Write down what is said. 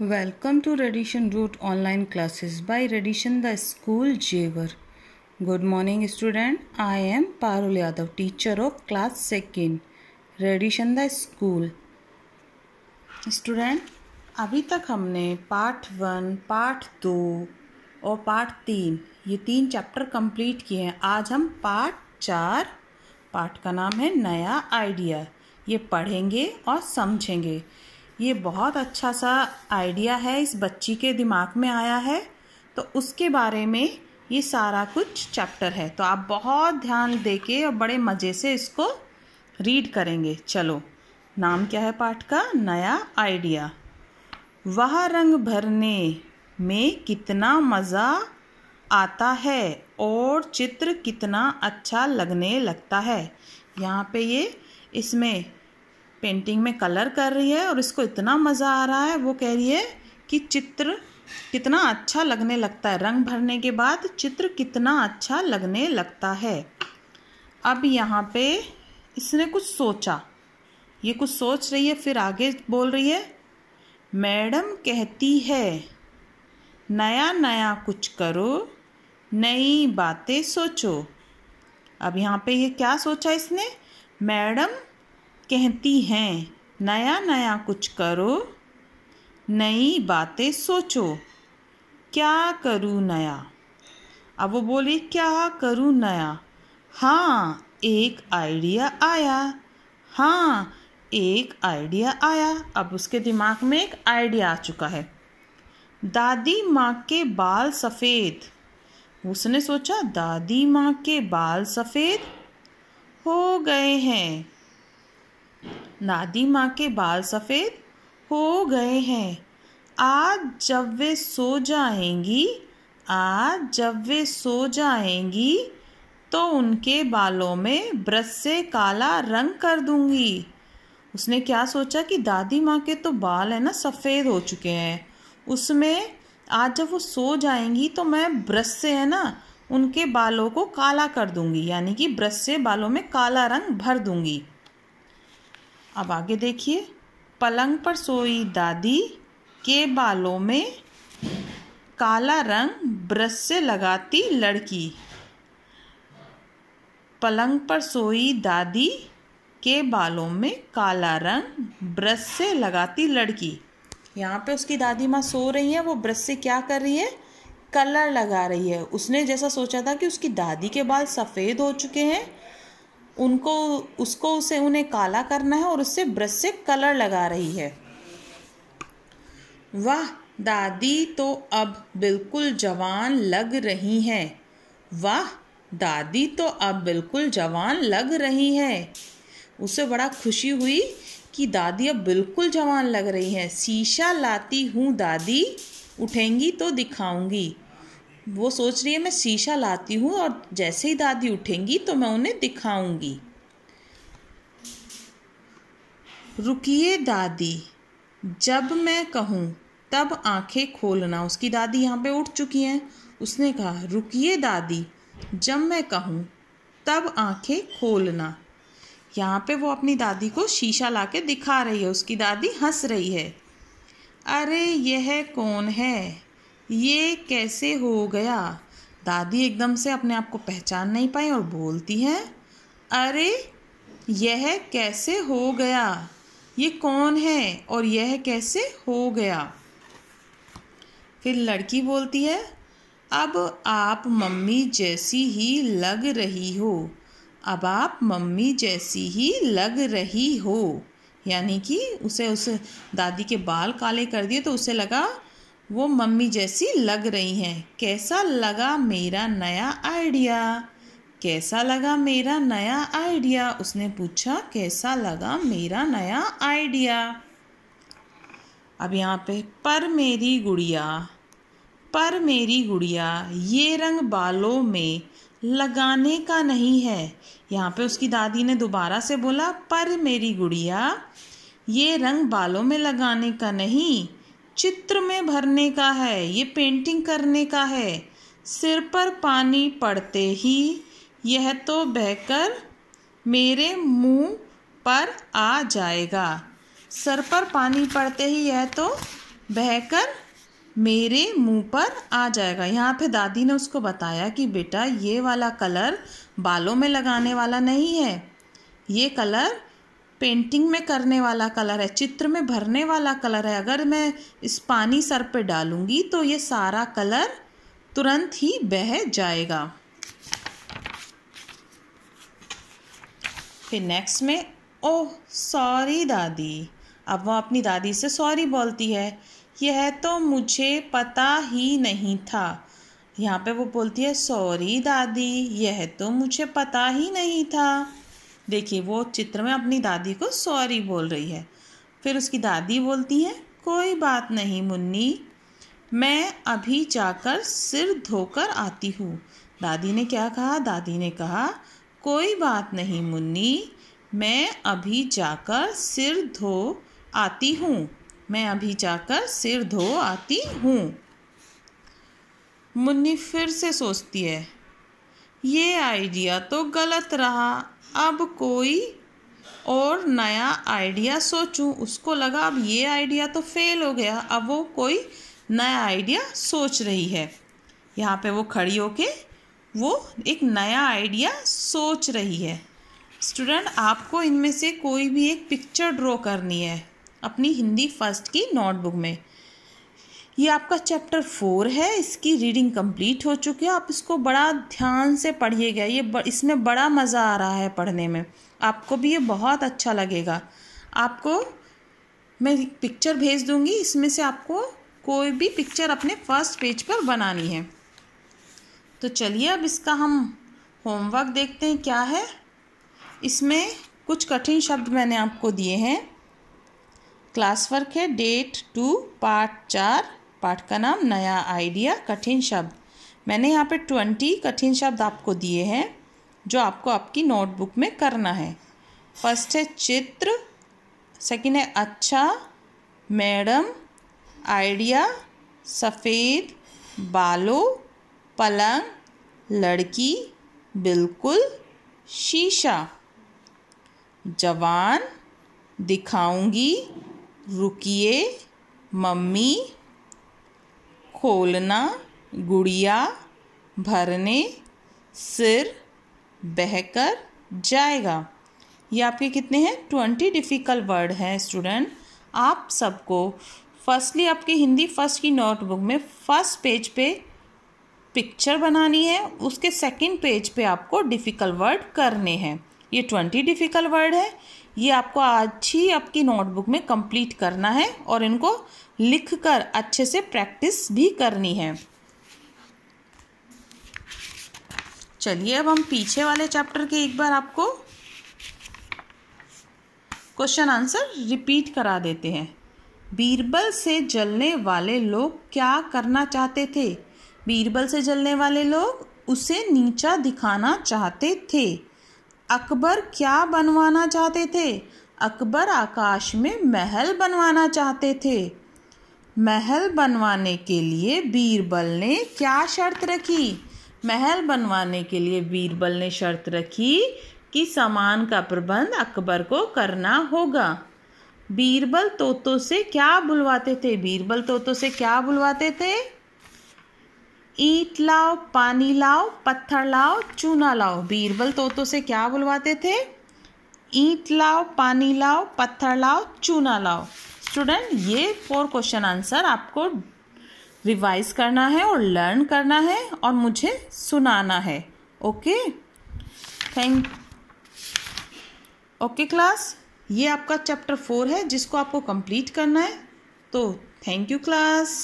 welcome to Radiation root online classes by Radiation the school Jewar good morning student I am Parul Yadav teacher of class second Radiation the school student अभी तक हमने part one part दो और part तीन ये तीन chapter complete किए हैं आज हम पार्ट चार पार्ट का नाम है नया आइडिया ये पढ़ेंगे और समझेंगे ये बहुत अच्छा सा आइडिया है इस बच्ची के दिमाग में आया है तो उसके बारे में ये सारा कुछ चैप्टर है तो आप बहुत ध्यान दे के और बड़े मज़े से इसको रीड करेंगे चलो नाम क्या है पाठ का नया आइडिया वह रंग भरने में कितना मज़ा आता है और चित्र कितना अच्छा लगने लगता है यहाँ पे ये इसमें पेंटिंग में कलर कर रही है और इसको इतना मज़ा आ रहा है वो कह रही है कि चित्र कितना अच्छा लगने लगता है रंग भरने के बाद चित्र कितना अच्छा लगने लगता है अब यहाँ पे इसने कुछ सोचा ये कुछ सोच रही है फिर आगे बोल रही है मैडम कहती है नया नया कुछ करो नई बातें सोचो अब यहाँ पे ये क्या सोचा इसने मैडम कहती हैं नया नया कुछ करो नई बातें सोचो क्या करूँ नया अब वो बोले क्या करूँ नया हाँ एक आइडिया आया हाँ एक आइडिया आया अब उसके दिमाग में एक आइडिया आ चुका है दादी माँ के बाल सफ़ेद उसने सोचा दादी माँ के बाल सफ़ेद हो गए हैं माँ के बाल सफ़ेद हो गए हैं आज जब वे सो जाएंगी आज जब वे सो जाएंगी तो उनके बालों में ब्रश से काला रंग कर दूंगी उसने क्या सोचा कि दादी माँ के तो बाल है ना सफ़ेद हो चुके हैं उसमें आज जब वो सो जाएंगी तो मैं ब्रश से है ना उनके बालों को काला कर दूंगी यानी कि ब्रश से बालों में काला रंग भर दूंगी अब आगे देखिए पलंग पर सोई दादी के बालों में काला रंग ब्रश से लगाती लड़की पलंग पर सोई दादी के बालों में काला रंग ब्रश से लगाती लड़की यहाँ पे उसकी दादी माँ सो रही है वो ब्रश से क्या कर रही है कलर लगा रही है उसने जैसा सोचा था कि उसकी दादी के बाल सफ़ेद हो चुके हैं उनको उसको उसे उन्हें काला करना है और उससे ब्रश से कलर लगा रही है वाह दादी तो अब बिल्कुल जवान लग रही हैं वाह दादी तो अब बिल्कुल जवान लग रही हैं उसे बड़ा खुशी हुई कि दादी अब बिल्कुल जवान लग रही हैं शीशा लाती हूँ दादी उठेंगी तो दिखाऊंगी वो सोच रही है मैं शीशा लाती हूँ और जैसे ही दादी उठेंगी तो मैं उन्हें दिखाऊंगी रुकिए दादी जब मैं कहूँ तब आंखें खोलना उसकी दादी यहाँ पे उठ चुकी हैं उसने कहा रुकिए दादी जब मैं कहूँ तब आंखें खोलना यहाँ पे वो अपनी दादी को शीशा ला के दिखा रही है उसकी दादी हंस रही है अरे यह कौन है ये कैसे हो गया दादी एकदम से अपने आप को पहचान नहीं पाई और बोलती हैं अरे यह कैसे हो गया ये कौन है और यह कैसे हो गया फिर लड़की बोलती है अब आप मम्मी जैसी ही लग रही हो अब आप मम्मी जैसी ही लग रही हो यानी कि उसे उस दादी के बाल काले कर दिए तो उसे लगा वो मम्मी जैसी लग रही हैं कैसा लगा मेरा नया आइडिया कैसा लगा मेरा नया आइडिया उसने पूछा कैसा लगा मेरा नया आइडिया अब यहाँ पे पर मेरी गुड़िया पर मेरी गुड़िया ये रंग बालों में लगाने का नहीं है यहाँ पे उसकी दादी ने दोबारा से बोला पर मेरी गुड़िया ये रंग बालों में लगाने का नहीं चित्र में भरने का है ये पेंटिंग करने का है सिर पर पानी पड़ते ही यह तो बहकर मेरे मुंह पर आ जाएगा सर पर पानी पड़ते ही यह तो बहकर मेरे मुंह पर आ जाएगा यहाँ पे दादी ने उसको बताया कि बेटा ये वाला कलर बालों में लगाने वाला नहीं है ये कलर पेंटिंग में करने वाला कलर है चित्र में भरने वाला कलर है अगर मैं इस पानी सर पे डालूँगी तो ये सारा कलर तुरंत ही बह जाएगा फिर नेक्स्ट में ओह सॉरी दादी अब वह अपनी दादी से सॉरी बोलती है यह तो मुझे पता ही नहीं था यहाँ पे वो बोलती है सॉरी दादी यह तो मुझे पता ही नहीं था देखिए वो चित्र में अपनी दादी को सॉरी बोल रही है फिर उसकी दादी बोलती हैं कोई बात नहीं मुन्नी मैं अभी जाकर सिर धोकर आती हूँ दादी ने क्या कहा दादी ने कहा कोई बात नहीं मुन्नी मैं अभी जाकर सिर धो आती हूँ मैं अभी जाकर सिर धो आती हूँ मुन्नी फिर से सोचती है ये आइडिया तो गलत रहा अब कोई और नया आइडिया सोचूं उसको लगा अब ये आइडिया तो फेल हो गया अब वो कोई नया आइडिया सोच रही है यहाँ पे वो खड़ी होके वो एक नया आइडिया सोच रही है स्टूडेंट आपको इनमें से कोई भी एक पिक्चर ड्रॉ करनी है अपनी हिंदी फर्स्ट की नोटबुक में ये आपका चैप्टर फोर है इसकी रीडिंग कंप्लीट हो चुकी है आप इसको बड़ा ध्यान से पढ़िएगा ये इसमें बड़ा मज़ा आ रहा है पढ़ने में आपको भी ये बहुत अच्छा लगेगा आपको मैं पिक्चर भेज दूँगी इसमें से आपको कोई भी पिक्चर अपने फर्स्ट पेज पर बनानी है तो चलिए अब इसका हम होमवर्क देखते हैं क्या है इसमें कुछ कठिन शब्द मैंने आपको दिए हैं क्लास वर्क है डेट टू पार्ट चार पाठ का नाम नया आइडिया कठिन शब्द मैंने यहाँ पे ट्वेंटी कठिन शब्द आपको दिए हैं जो आपको आपकी नोटबुक में करना है फर्स्ट है चित्र सेकंड है अच्छा मैडम आइडिया सफ़ेद बालो पलंग लड़की बिल्कुल शीशा जवान दिखाऊंगी रुकिए मम्मी खोलना गुड़िया भरने सिर बहकर जाएगा ये आपके कितने हैं ट्वेंटी डिफ़िकल्ट वर्ड हैं स्टूडेंट आप सबको फर्स्टली आपके हिंदी फर्स्ट की नोटबुक में फर्स्ट पेज पे पिक्चर बनानी है उसके सेकंड पेज पे आपको डिफ़िकल्ट वर्ड करने हैं ये ट्वेंटी डिफ़िकल्ट वर्ड है ये आपको आज ही आपकी नोटबुक में कंप्लीट करना है और इनको लिख कर अच्छे से प्रैक्टिस भी करनी है चलिए अब हम पीछे वाले चैप्टर के एक बार आपको क्वेश्चन आंसर रिपीट करा देते हैं बीरबल से जलने वाले लोग क्या करना चाहते थे बीरबल से जलने वाले लोग उसे नीचा दिखाना चाहते थे अकबर क्या बनवाना चाहते थे अकबर आकाश में महल बनवाना चाहते थे महल बनवाने के लिए बीरबल ने क्या शर्त रखी महल बनवाने के लिए बीरबल ने शर्त रखी कि सामान का प्रबंध अकबर को करना होगा बीरबल तोतों से क्या बुलवाते थे बीरबल तोतों से क्या बुलवाते थे ईट लाओ पानी लाओ पत्थर लाओ चूना लाओ बीरबल तोतों से क्या बुलवाते थे ईट लाओ पानी लाओ पत्थर लाओ चूना लाओ स्टूडेंट ये फोर क्वेश्चन आंसर आपको रिवाइज करना है और लर्न करना है और मुझे सुनाना है ओके थैंक ओके क्लास ये आपका चैप्टर फोर है जिसको आपको कंप्लीट करना है तो थैंक यू क्लास